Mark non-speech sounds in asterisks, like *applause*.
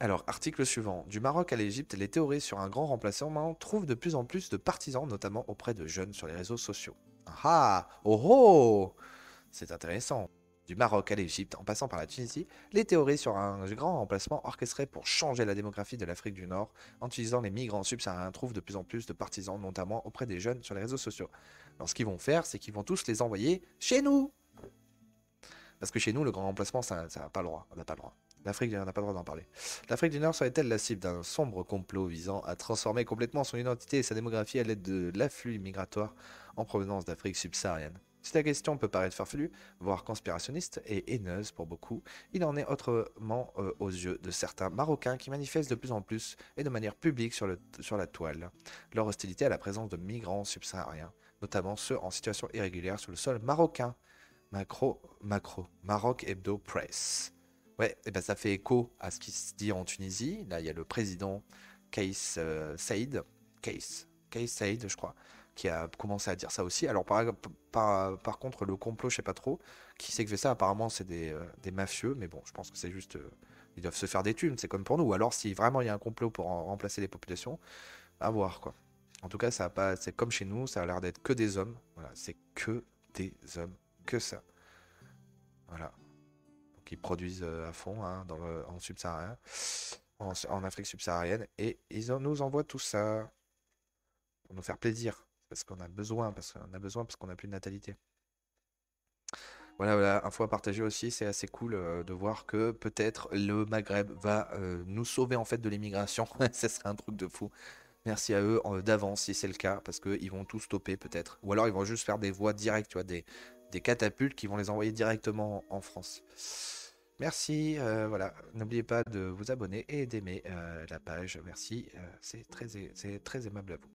Alors, article suivant. Du Maroc à l'Égypte, les théories sur un grand remplacement trouvent de plus en plus de partisans, notamment auprès de jeunes sur les réseaux sociaux. Ah, ah Oh oh C'est intéressant. Du Maroc à l'Égypte, en passant par la Tunisie, les théories sur un grand remplacement orchestré pour changer la démographie de l'Afrique du Nord en utilisant les migrants subsahariens trouvent de plus en plus de partisans, notamment auprès des jeunes sur les réseaux sociaux. Alors ce qu'ils vont faire, c'est qu'ils vont tous les envoyer chez nous parce que chez nous, le grand remplacement, ça n'a pas le droit. On n'a pas le droit. L'Afrique du Nord n'a pas le droit d'en parler. L'Afrique du Nord serait-elle la cible d'un sombre complot visant à transformer complètement son identité et sa démographie à l'aide de l'afflux migratoire en provenance d'Afrique subsaharienne Si la question peut paraître farfelue, voire conspirationniste et haineuse pour beaucoup, il en est autrement euh, aux yeux de certains Marocains qui manifestent de plus en plus et de manière publique sur, le sur la toile leur hostilité à la présence de migrants subsahariens, notamment ceux en situation irrégulière sur le sol marocain Macro, macro, Maroc Hebdo Press. Ouais, et eh ben ça fait écho à ce qui se dit en Tunisie. Là, il y a le président Kais euh, Saïd, Kais, Saïd, je crois, qui a commencé à dire ça aussi. Alors, par, contre, le complot, je sais pas trop. Qui sait que fait ça Apparemment, c'est euh, des, mafieux, mais bon, je pense que c'est juste. Euh, ils doivent se faire des thunes, c'est comme pour nous. Alors, si vraiment il y a un complot pour remplacer les populations, à voir, quoi. En tout cas, ça a pas, c'est comme chez nous, ça a l'air d'être que des hommes. Voilà, c'est que des hommes que ça. Voilà. Donc ils produisent euh, à fond hein, en en, Afrique subsaharienne, et ils nous envoient tout ça pour nous faire plaisir, parce qu'on a besoin, parce qu'on a besoin, parce qu'on n'a plus de natalité. Voilà, voilà, info à partager aussi, c'est assez cool euh, de voir que peut-être le Maghreb va euh, nous sauver en fait de l'immigration, *laughs* ça serait un truc de fou. Merci à eux d'avance si c'est le cas, parce qu'ils vont tout stopper peut-être. Ou alors ils vont juste faire des voies directes, tu vois, des, des catapultes qui vont les envoyer directement en France. Merci, euh, voilà. N'oubliez pas de vous abonner et d'aimer euh, la page. Merci, euh, c'est très, très aimable à vous.